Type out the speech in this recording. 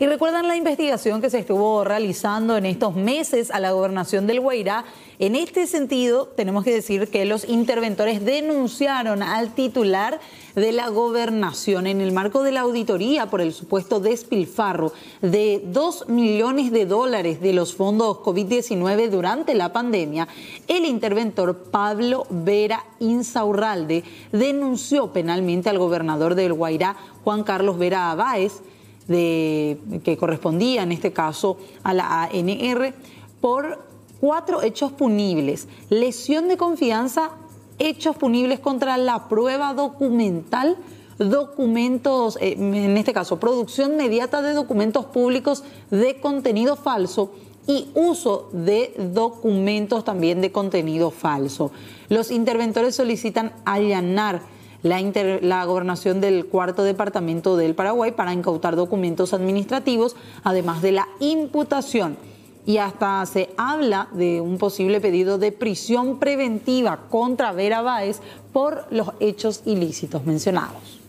Y recuerdan la investigación que se estuvo realizando en estos meses a la gobernación del Guairá. En este sentido, tenemos que decir que los interventores denunciaron al titular de la gobernación en el marco de la auditoría por el supuesto despilfarro de 2 millones de dólares de los fondos COVID-19 durante la pandemia. El interventor Pablo Vera Insaurralde denunció penalmente al gobernador del Guairá, Juan Carlos Vera Abáez, que correspondía en este caso a la ANR por cuatro hechos punibles. Lesión de confianza, hechos punibles contra la prueba documental, documentos, eh, en este caso, producción mediata de documentos públicos de contenido falso y uso de documentos también de contenido falso. Los interventores solicitan allanar la, gobernación del cuarto departamento del Paraguay para incautar documentos administrativos, además de la imputación. Y hasta se habla de un posible pedido de prisión preventiva contra Vera Báez por los hechos ilícitos mencionados.